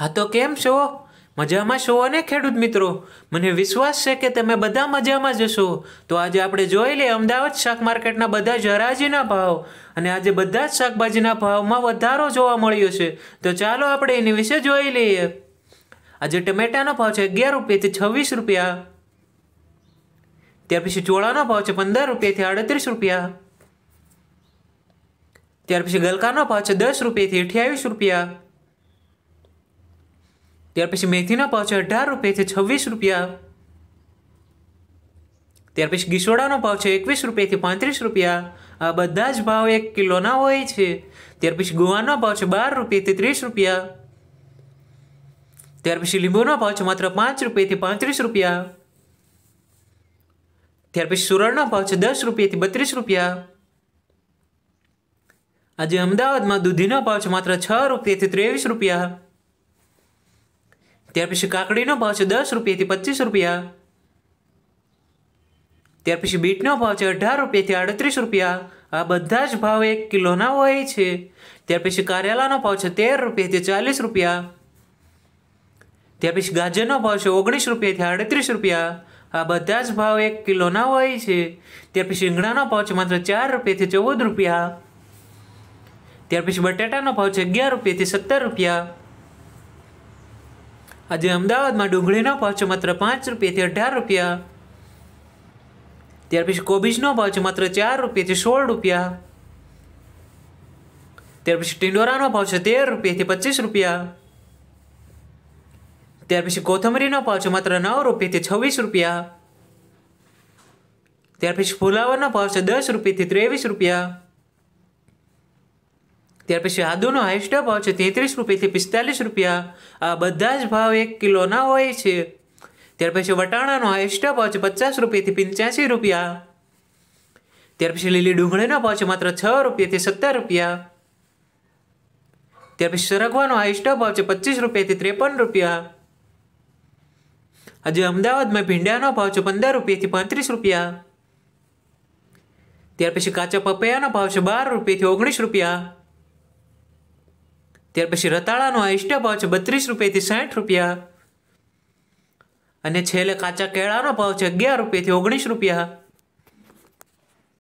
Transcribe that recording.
હા તો કેમ છો મજામાં છો અને ખેડૂત મિત્રો મને વિશ્વાસ છે કે તમે બધા મજામાં જશો તો આજે આપણે જોઈ લઈએ અમદાવાદ શાક માર્કેટના બધા જરાજીના ભાવ અને આજે બધા જ શાકભાજીના ભાવમાં વધારો જોવા મળ્યો છે તો ચાલો આપણે એની વિશે જોઈ લઈએ આજે ટમેટાનો ભાવ છે અગિયાર રૂપિયાથી છવ્વીસ રૂપિયા ત્યાર પછી ચોળાનો ભાવ છે પંદર રૂપિયાથી આડત્રીસ રૂપિયા ત્યાર પછી ગલકાનો ભાવ છે દસ રૂપિયાથી અઠ્યાવીસ રૂપિયા ત્યાર પછી મેથીના ભાવ છે અઢાર રૂપિયાથી છવ્વીસ રૂપિયા ત્યાર પછી ગીસોડાનો ભાવ છે એકવીસ રૂપિયાથી પાંત્રીસ રૂપિયા આ બધા જ ભાવ એક કિલોના હોય છે ત્યાર પછી ગુવાનો ભાવ છે બાર રૂપિયાથી ત્રીસ રૂપિયા ત્યાર પછી લીંબુનો ભાવ છે માત્ર પાંચ રૂપિયાથી પાંત્રીસ રૂપિયા ત્યાર પછી સુરળનો ભાવ છે દસ રૂપિયાથી બત્રીસ રૂપિયા આજે અમદાવાદમાં દૂધીનો ભાવ છે માત્ર છ રૂપિયાથી ત્રેવીસ રૂપિયા ત્યાર પછી કાકડીનો ભાવ છે દસ રૂપિયાથી પચીસ રૂપિયા ત્યાર પછી બીટનો ભાવ છે અઢાર રૂપિયાથી આડત્રીસ રૂપિયા આ બધા જ ભાવ એક કિલોના હોય છે ત્યાર પછી કારેલાનો ભાવ છે તેર રૂપિયાથી ચાલીસ રૂપિયા ત્યાર પછી ગાજરનો ભાવ છે ઓગણીસ રૂપિયાથી આડત્રીસ રૂપિયા આ બધા જ ભાવ એક કિલોના હોય છે ત્યાર પછી રીંગણાનો ભાવ છે માત્ર ચાર રૂપિયાથી ચૌદ રૂપિયા ત્યાર પછી બટાટાનો ભાવ છે અગિયાર રૂપિયાથી સત્તર રૂપિયા આજે અમદાવાદમાં ડુંગળીનો ભાવ છે માત્ર પાંચ રૂપિયાથી અઢાર રૂપિયા ત્યાર પછી કોબીજનો ભાવ છે માત્ર ચાર રૂપિયાથી સોળ રૂપિયા ત્યાર પછી ટિંડોરાનો ભાવ છે તેર રૂપિયાથી પચીસ રૂપિયા ત્યાર પછી કોથમરીનો ભાવ છે માત્ર નવ રૂપિયાથી છવ્વીસ રૂપિયા ત્યાર પછી ફુલાવરનો ભાવ છે દસ રૂપિયાથી ત્રેવીસ રૂપિયા ત્યાર પછી આદુનો હાઈસ્ટ ભાવ છે તેત્રીસ રૂપિયાથી પિસ્તાલીસ રૂપિયા આ બધા જ ભાવ એક કિલોના હોય છે ત્યાર પછી વટાણાનો હાઈસ્ટ ભાવ છે પચાસ રૂપિયાથી પંચ્યાસી રૂપિયા ત્યાર પછી લીલી ડુંગળીનો ભાવ છે માત્ર છ રૂપિયાથી સત્તર રૂપિયા ત્યાર પછી સરગવાનો હાઈસ્ટ ભાવ છે પચીસ રૂપિયાથી ત્રેપન રૂપિયા આજે અમદાવાદમાં ભીંડાનો ભાવ છે પંદર રૂપિયાથી પાંત્રીસ રૂપિયા ત્યાર પછી કાચા પપૈયાનો ભાવ છે બાર રૂપિયાથી ઓગણીસ રૂપિયા ત્યાર પછી રતાળાનો એક્સ્ટ્રા ભાવ છે બત્રીસ રૂપિયાથી સાઠ રૂપિયા અને છેલ્લે કાચા કેળાનો ભાવ છે અગિયાર રૂપિયાથી ઓગણીસ રૂપિયા